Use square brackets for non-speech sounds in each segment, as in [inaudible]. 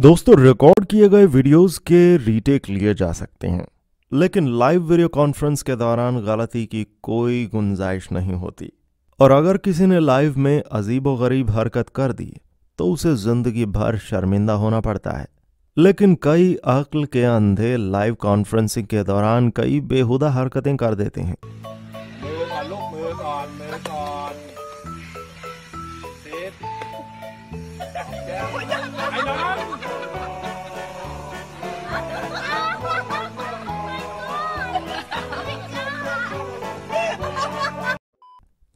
दोस्तों रिकॉर्ड किए गए वीडियोस के रीटेक लिए जा सकते हैं लेकिन लाइव वीडियो कॉन्फ्रेंस के दौरान गलती की कोई गुंजाइश नहीं होती और अगर किसी ने लाइव में अजीब गरीब हरकत कर दी तो उसे जिंदगी भर शर्मिंदा होना पड़ता है लेकिन कई अक्ल के अंधे लाइव कॉन्फ्रेंसिंग के दौरान कई बेहुदा हरकतें कर देते हैं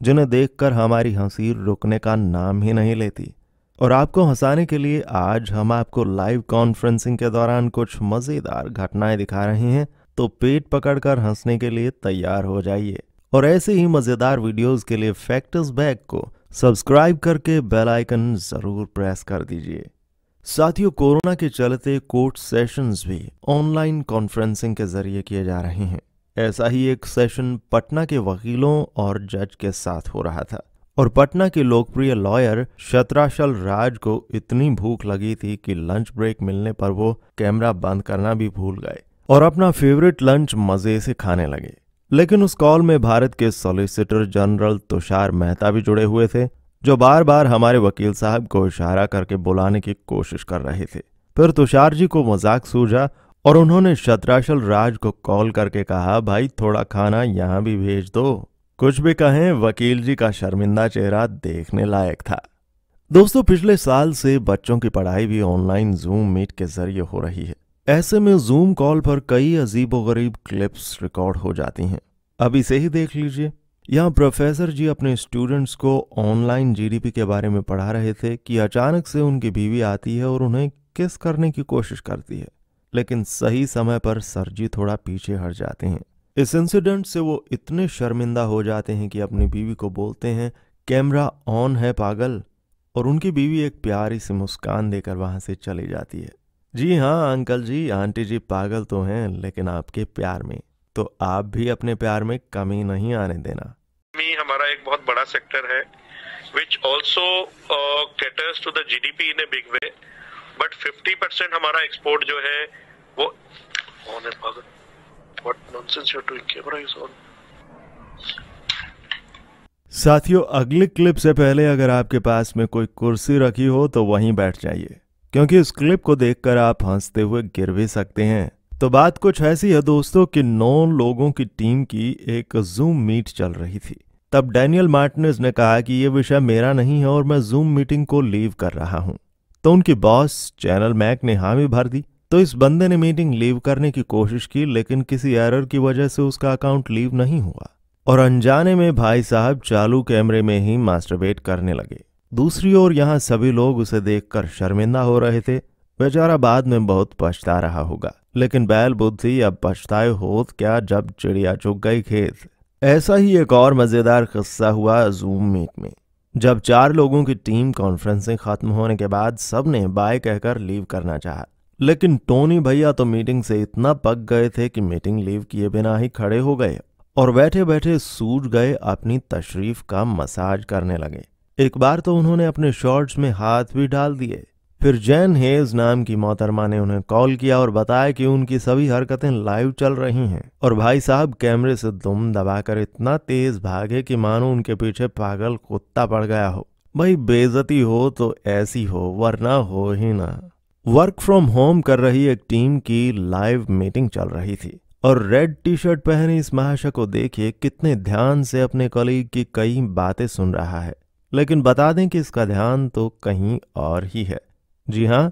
जिन्हें देखकर हमारी हंसी रुकने का नाम ही नहीं लेती और आपको हंसाने के लिए आज हम आपको लाइव कॉन्फ्रेंसिंग के दौरान कुछ मज़ेदार घटनाएं दिखा रहे हैं तो पेट पकड़कर हंसने के लिए तैयार हो जाइए और ऐसे ही मज़ेदार वीडियोस के लिए फैक्टर्स बैग को सब्सक्राइब करके बेल आइकन ज़रूर प्रेस कर दीजिए साथियों कोरोना के चलते कोर्ट सेशंस भी ऑनलाइन कॉन्फ्रेंसिंग के जरिए किए जा रहे हैं ऐसा ही एक सेशन पटना के वकीलों और जज के साथ हो रहा था और पटना के लोकप्रिय लॉयर शत्राशल राज को इतनी भूख लगी थी कि लंच ब्रेक मिलने पर वो कैमरा बंद करना भी भूल गए और अपना फेवरेट लंच मजे से खाने लगे लेकिन उस कॉल में भारत के सॉलिसिटर जनरल तुषार मेहता भी जुड़े हुए थे जो बार बार हमारे वकील साहब को इशारा करके बुलाने की कोशिश कर रहे थे फिर तुषार जी को मजाक सूझा और उन्होंने शत्राशल राज को कॉल करके कहा भाई थोड़ा खाना यहां भी भेज दो कुछ भी कहें वकील जी का शर्मिंदा चेहरा देखने लायक था दोस्तों पिछले साल से बच्चों की पढ़ाई भी ऑनलाइन जूम मीट के जरिए हो रही है ऐसे में जूम कॉल पर कई अजीबोगरीब क्लिप्स रिकॉर्ड हो जाती हैं अब इसे ही देख लीजिए यहाँ प्रोफेसर जी अपने स्टूडेंट्स को ऑनलाइन जीडीपी के बारे में पढ़ा रहे थे कि अचानक से उनकी बीवी आती है और उन्हें किस करने की कोशिश करती है लेकिन सही समय पर सरजी थोड़ा पीछे हट जाते हैं इस इंसिडेंट से वो इतने शर्मिंदा हो जाते हैं कि अपनी बीवी को बोलते हैं कैमरा ऑन है पागल और उनकी बीवी एक प्यारी सी मुस्कान देकर वहां से चली जाती है जी हाँ अंकल जी आंटी जी पागल तो हैं लेकिन आपके प्यार में तो आप भी अपने प्यार में कमी नहीं आने देना हमारा एक बहुत बड़ा सेक्टर है which also caters to the P in a big way but fifty percent हमारा एक्सपोर्ट जो है What? On it, brother. What nonsense you're doing? Camera is on. साथियों अगले क्लिप से पहले अगर आपके पास में कोई कुर्सी रखी हो तो वहीं बैठ जाइए क्योंकि उस क्लिप को देखकर आप हंसते हुए गिर भी सकते हैं तो बात कुछ ऐसी है दोस्तों कि नौ लोगों की टीम की एक जूम मीट चल रही थी तब डैनियल मार्टिनेज ने कहा कि यह विषय मेरा नहीं है और मैं जूम मीटिंग को लीव कर रहा हूं तो उनकी बॉस चैनल मैक ने हामी भर दी तो इस बंदे ने मीटिंग लीव करने की कोशिश की लेकिन किसी एरर की वजह से उसका अकाउंट लीव नहीं हुआ और अनजाने में भाई साहब चालू कैमरे में ही मास्टरबेट करने लगे दूसरी ओर यहाँ सभी लोग उसे देखकर शर्मिंदा हो रहे थे बेचारा बाद में बहुत पछता रहा होगा लेकिन बैल बुद्धि अब पछताए होत क्या जब चिड़िया चुग गई खेत ऐसा ही एक और मजेदार किस्सा हुआ जूम मीट में जब चार लोगों की टीम कॉन्फ्रेंसिंग खत्म होने के बाद सबने बाय कहकर लीव करना चाहा लेकिन टोनी भैया तो मीटिंग से इतना पक गए थे कि मीटिंग लीव किए बिना ही खड़े हो गए और बैठे बैठे सूझ गए अपनी तशरीफ का मसाज करने लगे एक बार तो उन्होंने अपने शॉर्ट्स में हाथ भी डाल दिए फिर जैन हेज नाम की मोहतरमा ने उन्हें कॉल किया और बताया कि उनकी सभी हरकतें लाइव चल रही हैं और भाई साहब कैमरे से दुम दबाकर इतना तेज भागे कि मानो उनके पीछे पागल कुत्ता पड़ गया हो भाई बेजती हो तो ऐसी हो वरना हो ही ना वर्क फ्रॉम होम कर रही एक टीम की लाइव मीटिंग चल रही थी और रेड टी शर्ट पहने इस महाशय को देखिए कितने ध्यान से अपने कलीग की कई बातें सुन रहा है लेकिन बता दें कि इसका ध्यान तो कहीं और ही है जी हाँ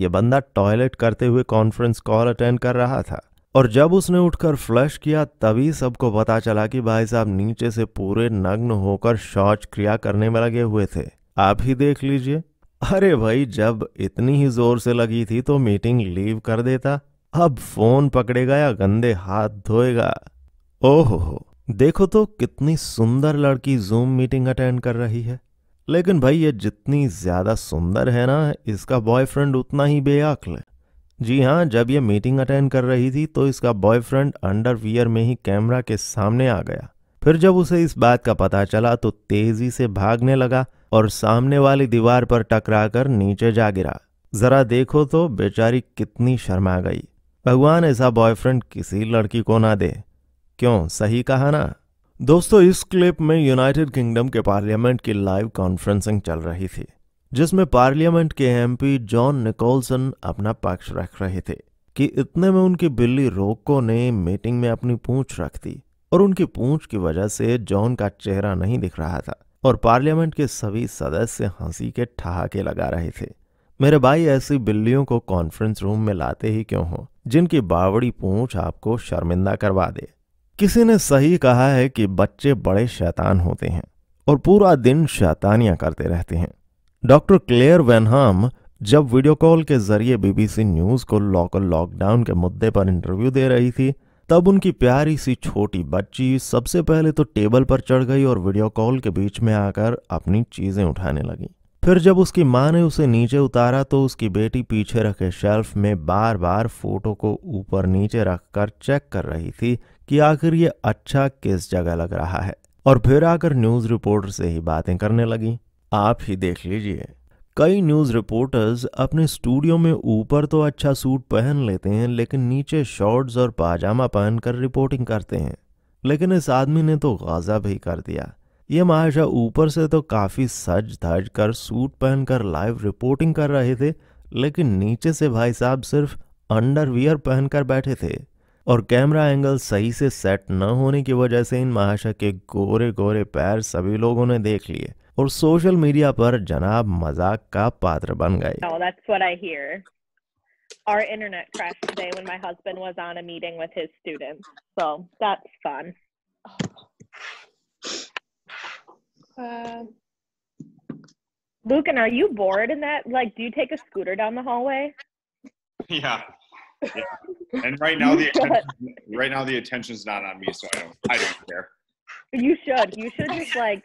ये बंदा टॉयलेट करते हुए कॉन्फ्रेंस कॉल अटेंड कर रहा था और जब उसने उठकर फ्लश किया तभी सबको पता चला कि भाई साहब नीचे से पूरे नग्न होकर शौच क्रिया करने में लगे हुए थे आप ही देख लीजिए अरे भाई जब इतनी ही जोर से लगी थी तो मीटिंग लीव कर देता अब फोन पकड़ेगा या गंदे हाथ धोएगा ओहो देखो तो कितनी सुंदर लड़की जूम मीटिंग अटेंड कर रही है लेकिन भाई ये जितनी ज्यादा सुंदर है ना इसका बॉयफ्रेंड उतना ही बेअक्ल है जी हाँ जब ये मीटिंग अटेंड कर रही थी तो इसका बॉयफ्रेंड अंडरवियर में ही कैमरा के सामने आ गया फिर जब उसे इस बात का पता चला तो तेजी से भागने लगा और सामने वाली दीवार पर टकराकर नीचे जा गिरा जरा देखो तो बेचारी कितनी शर्मा गई भगवान ऐसा बॉयफ्रेंड किसी लड़की को ना दे क्यों सही कहा ना दोस्तों इस क्लिप में यूनाइटेड किंगडम के पार्लियामेंट की लाइव कॉन्फ्रेंसिंग चल रही थी जिसमें पार्लियामेंट के एमपी जॉन निकोलसन अपना पक्ष रख रहे थे कि इतने में उनकी बिल्ली रोको ने मीटिंग में अपनी पूंछ रख दी और उनकी पूंछ की वजह से जॉन का चेहरा नहीं दिख रहा था और पार्लियामेंट के सभी सदस्य हंसी के ठहाके लगा रहे थे मेरे भाई ऐसी बिल्लियों को कॉन्फ्रेंस रूम में लाते ही क्यों हो जिनकी बावड़ी पूंछ आपको शर्मिंदा करवा दे किसी ने सही कहा है कि बच्चे बड़े शैतान होते हैं और पूरा दिन शैतानियां करते रहते हैं डॉक्टर क्लेयर वेनहाम जब वीडियो कॉल के जरिए बीबीसी न्यूज़ को लोकल लॉकडाउन के मुद्दे पर इंटरव्यू दे रही थी तब उनकी प्यारी सी छोटी बच्ची सबसे पहले तो टेबल पर चढ़ गई और वीडियो कॉल के बीच में आकर अपनी चीजें उठाने लगी फिर जब उसकी माँ ने उसे नीचे उतारा तो उसकी बेटी पीछे रखे शेल्फ में बार बार फोटो को ऊपर नीचे रखकर चेक कर रही थी कि आखिर ये अच्छा किस जगह लग रहा है और फिर आकर न्यूज रिपोर्टर से ही बातें करने लगी आप ही देख लीजिए कई न्यूज़ रिपोर्टर्स अपने स्टूडियो में ऊपर तो अच्छा सूट पहन लेते हैं लेकिन नीचे शॉर्ट्स और पाजामा पहनकर रिपोर्टिंग करते हैं लेकिन इस आदमी ने तो गाजा भी कर दिया ये महाशा ऊपर से तो काफ़ी सज धज कर सूट पहनकर लाइव रिपोर्टिंग कर रहे थे लेकिन नीचे से भाई साहब सिर्फ अंडरवियर पहनकर बैठे थे और कैमरा एंगल सही से सेट न होने की वजह से इन महाशा के गोरे गोरे पैर सभी लोगों ने देख लिए और सोशल मीडिया पर जनाब मजाक का पात्र बन गए oh, that's what I hear. Our internet crashed today when my husband was on a meeting with his students. So that's fun. Uh, Lucan, are you bored in that? Like, do you take a scooter down the hallway? Yeah. yeah. [laughs] And right now the attention, right now the attention's not on me, so I don't I don't care. You should. You should just like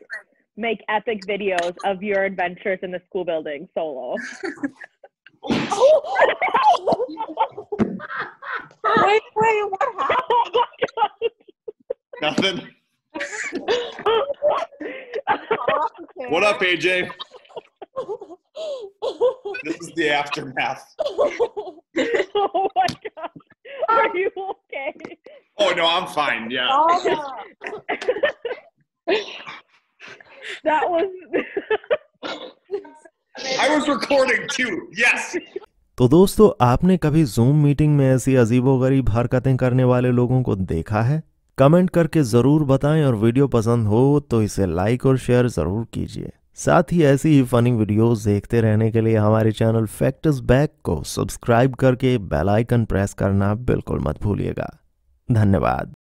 make epic videos of your adventures in the school building solo. oh, [laughs] wait, wait, what happened? Nothing. what up, AJ? [laughs] this is the aftermath. [laughs] oh my god. Are you okay? Oh no, I'm fine. Yeah. that was I was recording too. Yes. तो दोस्तों आपने कभी zoom meeting में ऐसी अजीबोगरीब हरकतें करने वाले लोगों को देखा है कमेंट करके जरूर बताएं और वीडियो पसंद हो तो इसे लाइक और शेयर जरूर कीजिए साथ ही ऐसी ही फनी वीडियोस देखते रहने के लिए हमारे चैनल फैक्टर्स बैक को सब्सक्राइब करके बेल आइकन प्रेस करना बिल्कुल मत भूलिएगा धन्यवाद